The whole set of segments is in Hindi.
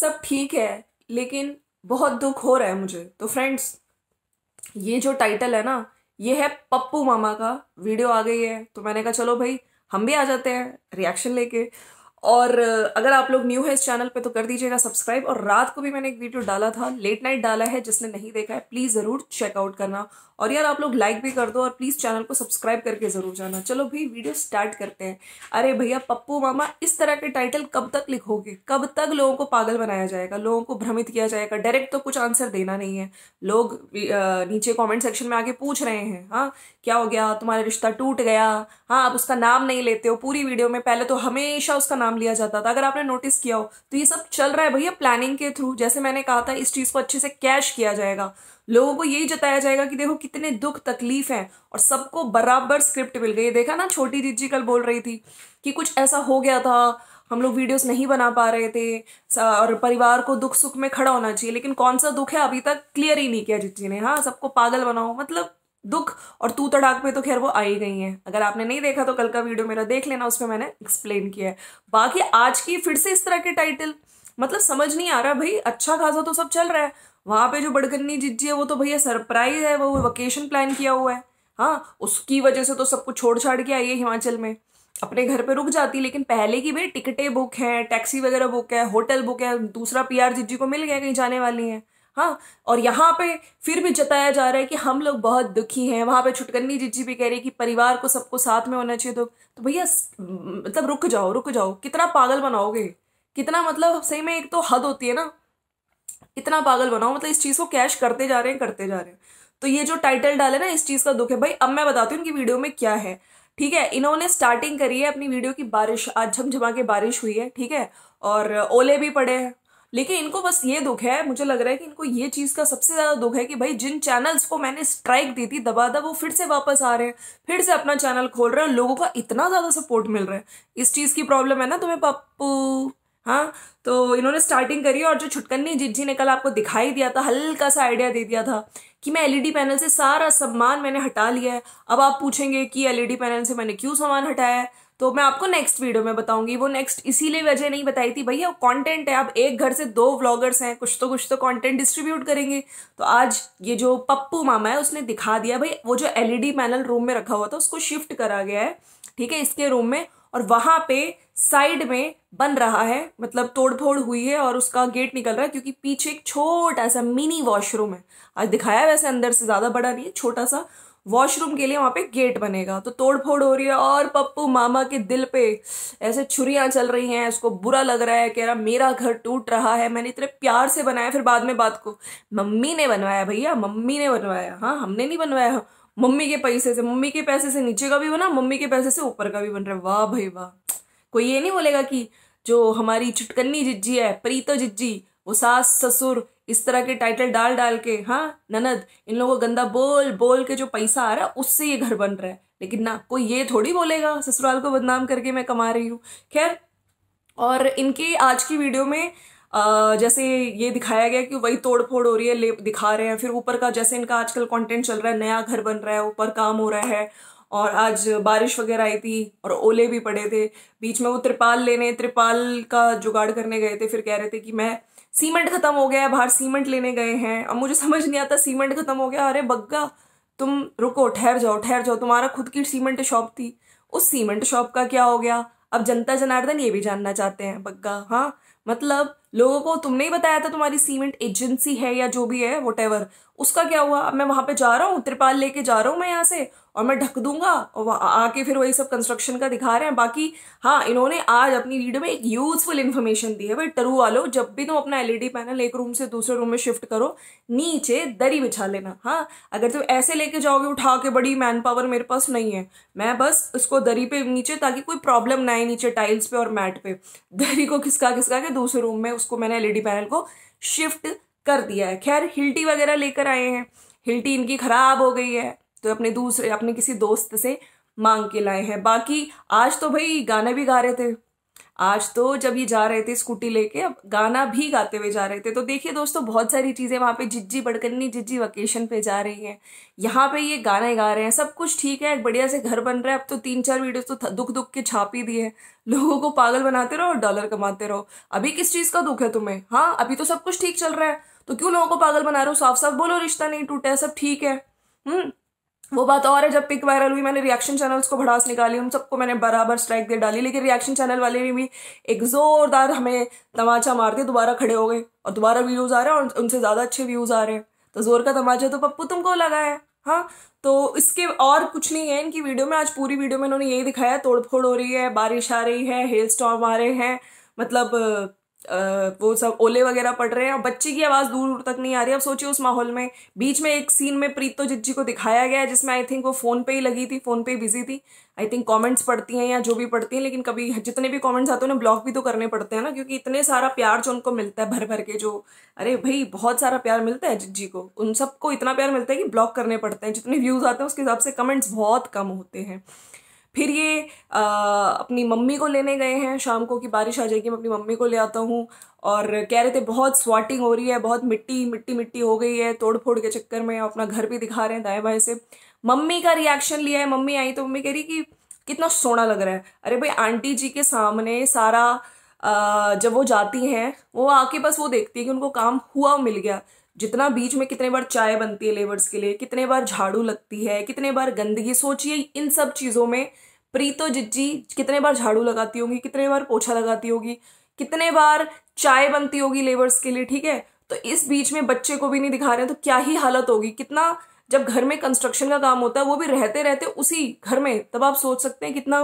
सब ठीक है लेकिन बहुत दुख हो रहा है मुझे तो फ्रेंड्स ये जो टाइटल है ना ये है पप्पू मामा का वीडियो आ गई है तो मैंने कहा चलो भाई हम भी आ जाते हैं रिएक्शन लेके और अगर आप लोग न्यू है इस चैनल पे तो कर दीजिएगा सब्सक्राइब और रात को भी मैंने एक वीडियो डाला था लेट नाइट डाला है जिसने नहीं देखा है प्लीज़ ज़रूर चेकआउट करना और यार आप लोग लाइक भी कर दो और प्लीज़ चैनल को सब्सक्राइब करके ज़रूर जाना चलो भाई वीडियो स्टार्ट करते हैं अरे भैया पप्पू मामा इस तरह के टाइटल कब तक लिखोगे कब तक लोगों को पागल बनाया जाएगा लोगों को भ्रमित किया जाएगा डायरेक्ट तो कुछ आंसर देना नहीं है लोग नीचे कॉमेंट सेक्शन में आगे पूछ रहे हैं हाँ क्या हो गया तुम्हारा रिश्ता टूट गया हाँ आप उसका नाम नहीं लेते हो पूरी वीडियो में पहले तो हमेशा उसका नाम नाम लिया जाता था अगर आपने नोटिस किया हो तो ये सब चल रहा है भैया प्लानिंग के थ्रू जैसे मैंने कहा था इस चीज़ को अच्छे से कैश किया जाएगा लोगों को यही जताया जाएगा कि देखो कितने दुख तकलीफ हैं और सबको बराबर स्क्रिप्ट मिल गई देखा ना छोटी दीदी कल बोल रही थी कि कुछ ऐसा हो गया था हम लोग वीडियोस नहीं बना पा रहे थे और परिवार को दुख सुख में खड़ा होना चाहिए लेकिन कौन सा दुख है अभी तक क्लियर ही नहीं किया जीजी ने हाँ सबको पागल बनाओ मतलब दुख और तू तड़ाक पे तो खैर वो आई गई हैं अगर आपने नहीं देखा तो कल का वीडियो मेरा देख लेना उसमें मैंने एक्सप्लेन किया है बाकी आज की फिर से इस तरह के टाइटल मतलब समझ नहीं आ रहा भाई अच्छा खासा तो सब चल रहा है वहाँ पे जो बड़गन्नी जिज्जी है वो तो भैया सरप्राइज है वो वेकेशन प्लान किया हुआ है हाँ उसकी वजह से तो सब कुछ छोड़ छाड़ के आई है हिमाचल में अपने घर पे रुक जाती लेकिन पहले की भाई टिकटें बुक हैं टैक्सी वगैरह बुक है होटल बुक है दूसरा पीआर जिज्जी को मिल गया कहीं जाने वाली हैं हाँ और यहाँ पे फिर भी जताया जा रहा है कि हम लोग बहुत दुखी हैं वहाँ पे छुटकन्नी जी जी भी कह रही है कि परिवार को सबको साथ में होना चाहिए तो तो भैया मतलब रुक जाओ रुक जाओ कितना पागल बनाओगे कितना मतलब सही में एक तो हद होती है ना इतना पागल बनाओ मतलब इस चीज़ को कैश करते जा रहे हैं करते जा रहे हैं तो ये जो टाइटल डाले ना इस चीज़ का दुख है भाई अब मैं बताती हूँ इनकी वीडियो में क्या है ठीक है इन्होंने स्टार्टिंग करी है अपनी वीडियो की बारिश आज झमझमा के बारिश हुई है ठीक है और ओले भी पड़े हैं लेकिन इनको बस ये दुख है मुझे लग रहा है कि इनको ये चीज़ का सबसे ज़्यादा दुख है कि भाई जिन चैनल्स को मैंने स्ट्राइक दी थी दबा दबा वो फिर से वापस आ रहे हैं फिर से अपना चैनल खोल रहे हैं लोगों का इतना ज़्यादा सपोर्ट मिल रहा है इस चीज़ की प्रॉब्लम है ना तुम्हें पप्पू हाँ तो इन्होंने स्टार्टिंग करी और जो छुटकन्नी जिज्जी ने कल आपको दिखाई दिया था हल्का सा आइडिया दे दिया था कि मैं एलईडी पैनल e से सारा सामान मैंने हटा लिया है अब आप पूछेंगे कि एलईडी पैनल e से मैंने क्यों सामान हटाया है तो मैं आपको नेक्स्ट वीडियो में बताऊंगी वो नेक्स्ट इसीलिए वजह नहीं बताई थी भैया कंटेंट है आप एक घर से दो व्लॉगर्स हैं कुछ तो कुछ तो कंटेंट डिस्ट्रीब्यूट करेंगे तो आज ये जो पप्पू मामा है उसने दिखा दिया भाई वो जो एलईडी पैनल रूम में रखा हुआ था उसको शिफ्ट करा गया है ठीक है इसके रूम में और वहां पे साइड में बन रहा है मतलब तोड़फोड़ हुई है और उसका गेट निकल रहा है क्योंकि पीछे एक छोटा सा मिनी वॉशरूम है आज दिखाया वैसे अंदर से ज़्यादा बड़ा नहीं है छोटा सा वॉशरूम के लिए वहाँ पे गेट बनेगा तो तोड़ फोड़ हो रही है और पप्पू मामा के दिल पे ऐसे छुरियाँ चल रही हैं उसको बुरा लग रहा है कह रहा मेरा घर टूट रहा है मैंने इतने प्यार से बनाया फिर बाद में बात को मम्मी ने बनवाया भैया मम्मी ने बनवाया हाँ हमने नहीं बनवाया मम्मी के पैसे से मम्मी के पैसे से नीचे का भी बना मम्मी के पैसे से ऊपर का भी बन रहा है वाह भाई वाह कोई ये नहीं बोलेगा कि जो हमारी चुटकन्नी जिज्जी है प्रीतो जिज्जी वो सास ससुर इस तरह के टाइटल डाल डाल के हाँ ननद इन लोगों को गंदा बोल बोल के जो पैसा आ रहा है उससे ये घर बन रहा है लेकिन ना कोई ये थोड़ी बोलेगा ससुराल को बदनाम करके मैं कमा रही हूँ खैर और इनकी आज की वीडियो में Uh, जैसे ये दिखाया गया कि वही तोड़ फोड़ हो रही है ले दिखा रहे हैं फिर ऊपर का जैसे इनका आजकल कंटेंट चल रहा है नया घर बन रहा है ऊपर काम हो रहा है और आज बारिश वगैरह आई थी और ओले भी पड़े थे बीच में वो त्रिपाल लेने त्रिपाल का जुगाड़ करने गए थे फिर कह रहे थे कि मैं सीमेंट ख़त्म हो गया है बाहर सीमेंट लेने गए हैं अब मुझे समझ नहीं आता सीमेंट ख़त्म हो गया अरे बग्गा तुम रुको ठहर जाओ ठहर जाओ तुम्हारा खुद की सीमेंट शॉप थी उस सीमेंट शॉप का क्या हो गया अब जनता जनार्दन ये भी जानना चाहते हैं बग्गा हाँ मतलब लोगों को तुमने ही बताया था तुम्हारी सीमेंट एजेंसी है या जो भी है वट उसका क्या हुआ अब मैं वहां पे जा रहा हूँ त्रिपाल लेके जा रहा हूँ मैं यहाँ से और मैं ढक दूंगा और आके फिर वही सब कंस्ट्रक्शन का दिखा रहे हैं बाकी हाँ इन्होंने आज अपनी वीडियो में एक यूजफुल इन्फॉर्मेशन दी है भाई टरू वालो जब भी तुम अपना एलईडी पैनल e एक रूम से दूसरे रूम में शिफ्ट करो नीचे दरी बिछा लेना हाँ अगर तुम ऐसे लेके जाओगे उठा के बड़ी मैन पावर मेरे पास नहीं है मैं बस उसको दरी पे नीचे ताकि कोई प्रॉब्लम ना आए नीचे टाइल्स पे और मैट पे दरी को खिसका खिसका के दूसरे रूम में उसको मैंने एलईडी पैनल e को शिफ्ट कर दिया है खैर हिल्टी वगैरह लेकर आए हैं हिल्टी इनकी ख़राब हो गई है तो अपने दूसरे अपने किसी दोस्त से मांग के लाए हैं बाकी आज तो भाई गाना भी गा रहे थे आज तो जब ये जा रहे थे स्कूटी लेके अब गाना भी गाते हुए जा रहे थे तो देखिए दोस्तों बहुत सारी चीज़ें वहाँ पे जिज्जी बड़कन्नी जिज्जी वकेशन पे जा रही हैं यहाँ पे ये गाने गा रहे हैं सब कुछ ठीक है बढ़िया से घर बन रहा है अब तो तीन चार वीडियोस तो दुख दुख के छाप ही दिए लोगों को पागल बनाते रहो और डॉलर कमाते रहो अभी किस चीज़ का दुख है तुम्हें हाँ अभी तो सब कुछ ठीक चल रहा है तो क्यों लोगों को पागल बना रहे हो साफ साफ बोलो रिश्ता नहीं टूटा सब ठीक है हम्म वो बात और है जब पिक वायरल हुई मैंने रिएक्शन चैनल्स को भड़ास निकाली उन सबको मैंने बराबर स्ट्राइक दे डाली लेकिन रिएक्शन चैनल वाले भी, भी एक ज़ोरदार हमें तमाचा मार दिया दोबारा खड़े हो गए और दोबारा व्यूज़ आ रहे हैं और उनसे ज़्यादा अच्छे व्यूज़ आ रहे हैं तो ज़ोर का तमाचा तो पप्पू तुमको लगा है हाँ तो इसके और कुछ नहीं है इनकी वीडियो में आज पूरी वीडियो में इन्होंने यही दिखाया तोड़फोड़ हो रही है बारिश आ रही है हेल स्टॉम आ रहे हैं मतलब वो सब ओले वगैरह पड़ रहे हैं और बच्चे की आवाज़ दूर दूर तक नहीं आ रही अब सोचिए उस माहौल में बीच में एक सीन में प्रीतो तो जिज्जी को दिखाया गया है जिसमें आई थिंक वो फ़ोन पे ही लगी थी फ़ोन पे ही बिजी थी आई थिंक कमेंट्स पढ़ती हैं या जो भी पढ़ती हैं लेकिन कभी जितने भी कमेंट्स आते हैं उन्हें ब्लॉक भी तो करने पड़ते हैं ना क्योंकि इतने सारा प्यार जो उनको मिलता है भर भर के जो अरे भाई बहुत सारा प्यार मिलता है जिज्जी को उन सबको इतना प्यार मिलता है कि ब्लॉक करने पड़ते हैं जितने व्यूज़ आते हैं उसके हिसाब से कमेंट्स बहुत कम होते हैं फिर ये आ, अपनी मम्मी को लेने गए हैं शाम को कि बारिश आ जाएगी मैं अपनी मम्मी को ले आता हूँ और कह रहे थे बहुत स्वाटिंग हो रही है बहुत मिट्टी मिट्टी मिट्टी हो गई है तोड़ फोड़ के चक्कर में अपना घर भी दिखा रहे हैं दाएँ बाएँ से मम्मी का रिएक्शन लिया है मम्मी आई तो मम्मी कह रही कि कितना सोना लग रहा है अरे भाई आंटी जी के सामने सारा जब वो जाती हैं वो आके बस वो देखती है कि उनको काम हुआ मिल गया जितना बीच में कितने बार चाय बनती है लेबर्स के लिए कितने बार झाड़ू लगती है कितने बार गंदगी सोचिए इन सब चीज़ों में प्रीतो जिज्जी कितने बार झाड़ू लगाती होगी कितने बार पोछा लगाती होगी कितने बार चाय बनती होगी लेबर्स के लिए ठीक है तो इस बीच में बच्चे को भी नहीं दिखा रहे तो क्या ही हालत होगी कितना जब घर में कंस्ट्रक्शन का काम होता है वो भी रहते रहते उसी घर में तब आप सोच सकते हैं कितना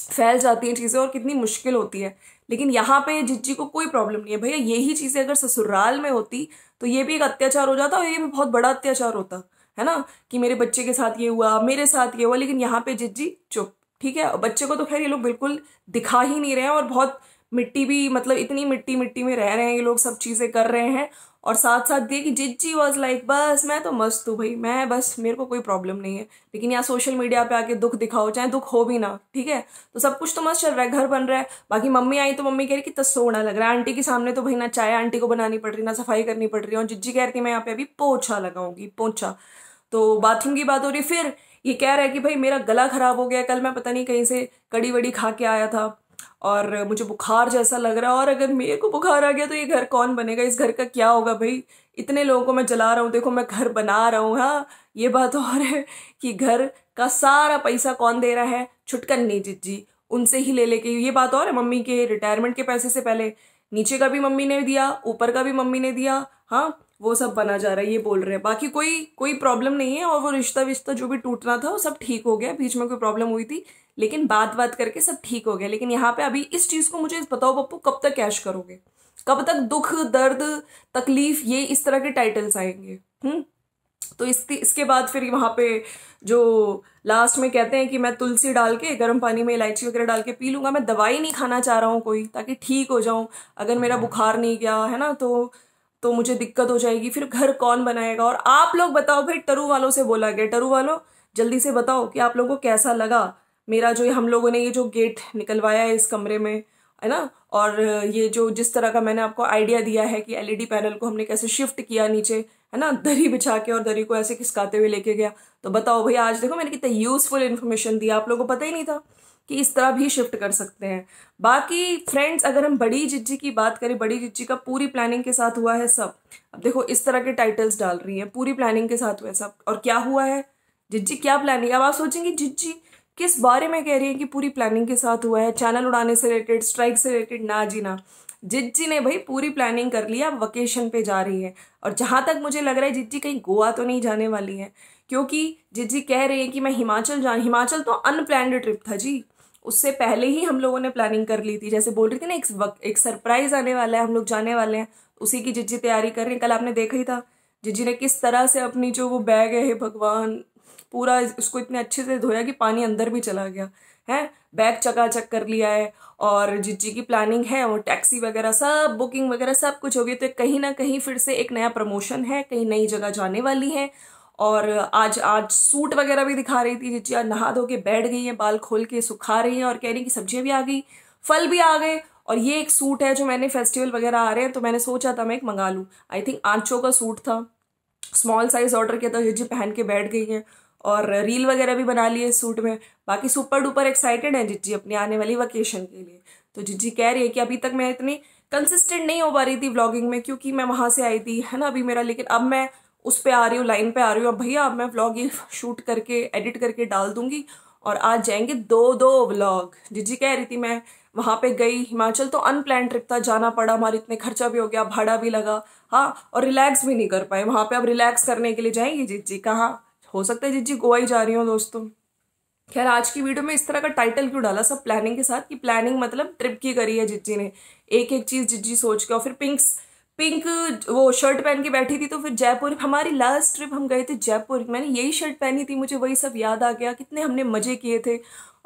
फैल जाती हैं चीज़ें और कितनी मुश्किल होती है लेकिन यहाँ पे जिज्जी को कोई प्रॉब्लम नहीं है भैया यही चीज़ें अगर ससुराल में होती तो ये भी एक अत्याचार हो जाता और ये भी बहुत बड़ा अत्याचार होता है ना कि मेरे बच्चे के साथ ये हुआ मेरे साथ ये हुआ लेकिन यहाँ पे जिज्जी चुप ठीक है बच्चे को तो खैर ये लोग बिल्कुल दिखा ही नहीं रहे हैं और बहुत मिट्टी भी मतलब इतनी मिट्टी मिट्टी में रह रहे हैं ये लोग सब चीज़ें कर रहे हैं और साथ साथ देख कि जिज्जी वॉज लाइक बस मैं तो मस्त हूँ भाई मैं बस मेरे को कोई प्रॉब्लम नहीं है लेकिन यहाँ सोशल मीडिया पे आके दुख दिखाओ चाहे दुख हो भी ना ठीक है तो सब कुछ तो मस्त चल रहा है घर बन रहा है बाकी मम्मी आई तो मम्मी कह रही कि सोना लग रहा है आंटी के सामने तो भाई ना चाय आंटी को बनानी पड़ रही ना सफाई करनी पड़ रही है और जिज्जी कह रही मैं यहाँ पे अभी पोछा लगाऊंगी पोछा तो बाथरूम की बात हो रही फिर ये कह रहा है कि भाई मेरा गला खराब हो गया कल मैं पता नहीं कहीं से कड़ी वड़ी खा के आया था और मुझे बुखार जैसा लग रहा है और अगर मेरे को बुखार आ गया तो ये घर कौन बनेगा इस घर का क्या होगा भाई इतने लोगों को मैं जला रहा हूँ देखो मैं घर बना रहा हूँ हाँ ये बात और है कि घर का सारा पैसा कौन दे रहा है छुटकन नीजित जी उनसे ही ले लेके ये बात और है मम्मी के रिटायरमेंट के पैसे से पहले नीचे का भी मम्मी ने दिया ऊपर का भी मम्मी ने दिया हाँ वो सब बना जा रहा है ये बोल रहे हैं बाकी कोई कोई प्रॉब्लम नहीं है और वो रिश्ता विश्ता जो भी टूटना था वो सब ठीक हो गया बीच में कोई प्रॉब्लम हुई थी लेकिन बात बात करके सब ठीक हो गया लेकिन यहाँ पे अभी इस चीज़ को मुझे बताओ पप्पू कब तक कैश करोगे कब तक दुख दर्द तकलीफ ये इस तरह के टाइटल्स आएंगे हुँ? हम्म? तो इस इसके बाद फिर वहाँ पे जो लास्ट में कहते हैं कि मैं तुलसी डाल के गर्म पानी में इलायची वगैरह डाल के पी लूँगा मैं दवाई नहीं खाना चाह रहा हूँ कोई ताकि ठीक हो जाऊँ अगर मेरा हम्म। बुखार नहीं गया है ना तो तो मुझे दिक्कत हो जाएगी फिर घर कौन बनाएगा और आप लोग बताओ भाई टरू वालों से बोला गया टरू वालों जल्दी से बताओ कि आप लोगों को कैसा लगा मेरा जो हम लोगों ने ये जो गेट निकलवाया है इस कमरे में है ना और ये जो जिस तरह का मैंने आपको आइडिया दिया है कि एलईडी पैनल को हमने कैसे शिफ्ट किया नीचे है ना दरी बिछा के और दरी को ऐसे खिसकाते हुए लेके गया तो बताओ भैया आज देखो मैंने कितना यूजफुल इन्फॉर्मेशन दिया आप लोगों को पता ही नहीं था कि इस तरह भी शिफ्ट कर सकते हैं बाकी फ्रेंड्स अगर हम बड़ी जिज्जी की बात करें बड़ी जिज्जी का पूरी प्लानिंग के साथ हुआ है सब अब देखो इस तरह के टाइटल्स डाल रही है पूरी प्लानिंग के साथ हुआ है सब और क्या हुआ है जिज्जी क्या प्लानिंग अब आप सोचेंगे जिज्जी किस बारे में कह रही है कि पूरी प्लानिंग के साथ हुआ है चैनल उड़ाने से रिलेटेड स्ट्राइक से रिलेटेड ना जीना जिज्जी ने भाई पूरी प्लानिंग कर लिया वकेशन पे जा रही है और जहाँ तक मुझे लग रहा है जिज्जी कहीं गोवा तो नहीं जाने वाली है क्योंकि जिज्जी कह रही है कि मैं हिमाचल जा हिमाचल तो अनप्लैंड ट्रिप था जी उससे पहले ही हम लोगों ने प्लानिंग कर ली थी जैसे बोल रही थी ना एक वक, एक सरप्राइज आने वाला है हम लोग जाने वाले हैं उसी की जिज्जी तैयारी कर रही है कल आपने देखा ही था जिज्जी ने किस तरह से अपनी जो वो बैग है भगवान पूरा उसको इतने अच्छे से धोया कि पानी अंदर भी चला गया है बैग चकाचक कर लिया है और जिज्जी की प्लानिंग है वो टैक्सी वगैरह सब बुकिंग वगैरह सब कुछ हो गई तो कहीं ना कहीं फिर से एक नया प्रमोशन है कहीं नई जगह जाने वाली है और आज आज सूट वगैरह भी दिखा रही थी जिज्जी आज नहा धो के बैठ गई है बाल खोल के सुखा रही है और कह रही कि सब्जियाँ भी आ गई फल भी आ गए और ये एक सूट है जो मैंने फेस्टिवल वगैरह आ रहे हैं तो मैंने सोचा था मैं एक मंगा लूँ आई थिंक आंचों का सूट था स्मॉल साइज ऑर्डर किया था तो ये जी पहन के बैठ गई हैं और रील वगैरह भी बना लिए सूट में बाकी सुपर डुपर एक्साइटेड हैं जिज्जी अपनी आने वाली वकेशन के लिए तो जिज्जी कह रही है कि अभी तक मैं इतनी कंसिस्टेंट नहीं हो पा रही थी व्लॉगिंग में क्योंकि मैं वहाँ से आई थी है ना अभी मेरा लेकिन अब मैं उस पर आ रही हूँ लाइन पे आ रही हूँ अब भैया अब मैं व्लॉग शूट करके एडिट करके डाल दूंगी और आज जाएंगे दो दो व्लॉग जिज्जी कह रही थी मैं वहाँ पे गई हिमाचल तो अनप्लान ट्रिप था जाना पड़ा हमारे इतने खर्चा भी हो गया भाड़ा भी लगा हाँ और रिलैक्स भी नहीं कर पाए वहाँ पे अब रिलैक्स करने के लिए जाएंगे जीत जी कहाँ हो सकता है जीत जी गोवा ही जा रही हूँ दोस्तों खैर आज की वीडियो में इस तरह का टाइटल क्यों डाला सब प्लानिंग के साथ कि प्लानिंग मतलब ट्रिप की करी है जिज्जी ने एक एक चीज़ जिज्जी सोच के और फिर पिंक्स पिंक वो शर्ट पहन के बैठी थी तो फिर जयपुर हमारी लास्ट ट्रिप हम गए थे जयपुर मैंने यही शर्ट पहनी थी मुझे वही सब याद आ गया कितने हमने मज़े किए थे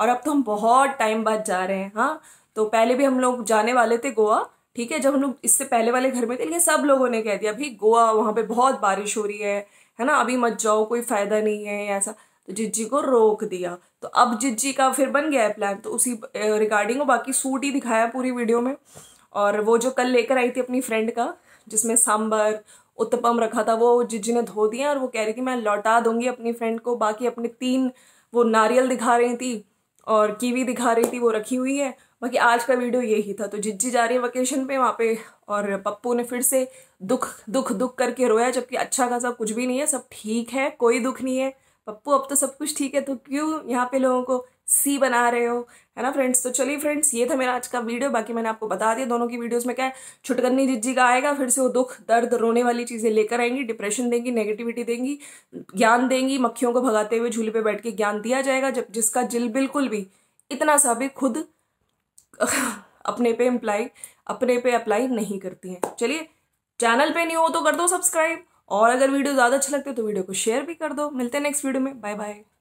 और अब तो हम बहुत टाइम बाद जा रहे हैं हाँ तो पहले भी हम लोग जाने वाले थे गोवा ठीक है जब हम लोग इससे पहले वाले घर में थे लेकिन सब लोगों ने कह दिया अभी गोवा वहाँ पे बहुत बारिश हो रही है है ना अभी मत जाओ कोई फ़ायदा नहीं है ऐसा तो जिज्जी को रोक दिया तो अब जिज्जी का फिर बन गया है प्लान तो उसी रिगार्डिंग वो बाकी सूट ही दिखाया पूरी वीडियो में और वो जो कल लेकर आई थी अपनी फ्रेंड का जिसमें सांबर उत्तपम रखा था वो जिज्जी ने धो दिया और वो कह रही थी मैं लौटा दूंगी अपनी फ्रेंड को बाकी अपने तीन वो नारियल दिखा रही थी और कीवी दिखा रही थी वो रखी हुई है बाकी आज का वीडियो यही था तो जिज्जी जा रही है वकेशन पे वहाँ पे और पप्पू ने फिर से दुख दुख दुख करके रोया जबकि अच्छा खासा कुछ भी नहीं है सब ठीक है कोई दुख नहीं है पप्पू अब तो सब कुछ ठीक है तो क्यों यहाँ पे लोगों को सी बना रहे हो है ना फ्रेंड्स तो चलिए फ्रेंड्स ये था मेरा आज का वीडियो बाकी मैंने आपको बता दिया दोनों की वीडियोस में क्या है छुटकन्नी जिज्जी का आएगा फिर से वो दुख दर्द रोने वाली चीज़ें लेकर आएंगी डिप्रेशन देंगी नेगेटिविटी देंगी ज्ञान देंगी मक्खियों को भगाते हुए झूले पे बैठ के ज्ञान दिया जाएगा जब जिसका जिल बिल्कुल भी इतना सा भी खुद अपने पे इम्प्लाई अपने पे अप्लाई नहीं करती है चलिए चैनल पे नहीं हो तो कर दो सब्सक्राइब और अगर वीडियो ज़्यादा अच्छे लगते तो वीडियो को शेयर भी कर दो मिलते हैं नेक्स्ट वीडियो में बाय बाय